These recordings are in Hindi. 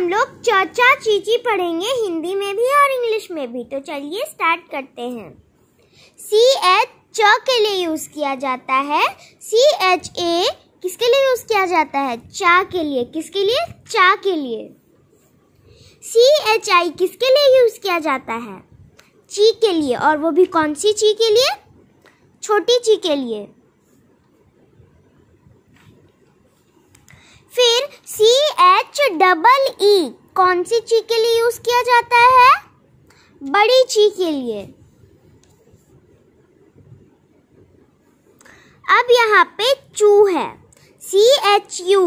हम लोग चाचा चीची पढ़ेंगे हिंदी में भी और इंग्लिश में भी तो चलिए स्टार्ट करते हैं सी एच च के लिए यूज़ किया जाता है सी एच ए किसके लिए यूज़ किया जाता है चा के लिए किसके लिए चा के लिए सी एच आई किसके लिए यूज़ किया जाता है ची के लिए और वो भी कौन सी ची के लिए छोटी ची के लिए फिर सी एच डबल ई कौन सी ची के लिए यूज किया जाता है बड़ी ची के लिए अब यहाँ पे चू है सी एच यू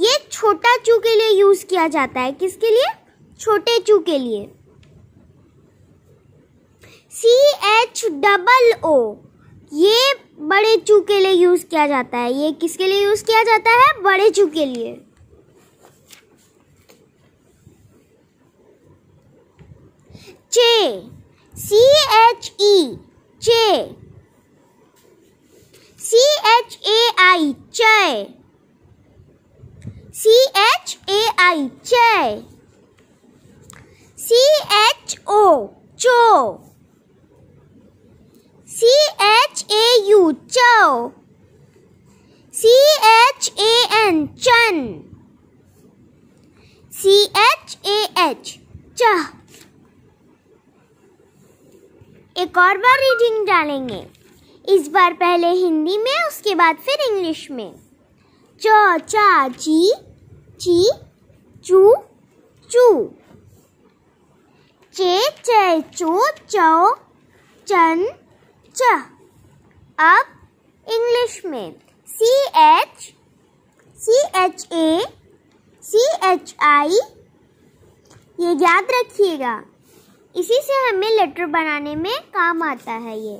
ये छोटा चू के लिए यूज किया जाता है किसके लिए छोटे चू के लिए सी एच डबल ओ ये बड़े चू के लिए यूज किया जाता है ये किसके लिए यूज किया जाता है बड़े चू के लिए J C H E J C H A I J C H A I J C H O Joe C H A U Joe C H A N Chan C H A H Jah एक और बार रीडिंग डालेंगे इस बार पहले हिंदी में उसके बाद फिर इंग्लिश में च चा ची ची चू चू चे चे चो चौ चन च अब इंग्लिश में C H C H A C H I ये याद रखिएगा इसी से हमें लेटर बनाने में काम आता है ये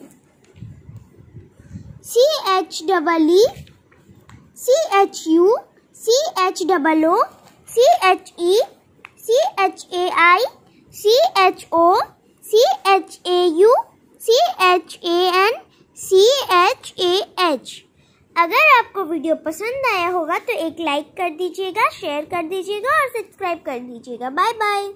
C H double E C H U C H double O C H E C H A I C H O C H A U C H A N C H A H अगर आपको वीडियो पसंद आया होगा तो एक लाइक कर दीजिएगा शेयर कर दीजिएगा और सब्सक्राइब कर दीजिएगा बाय बाय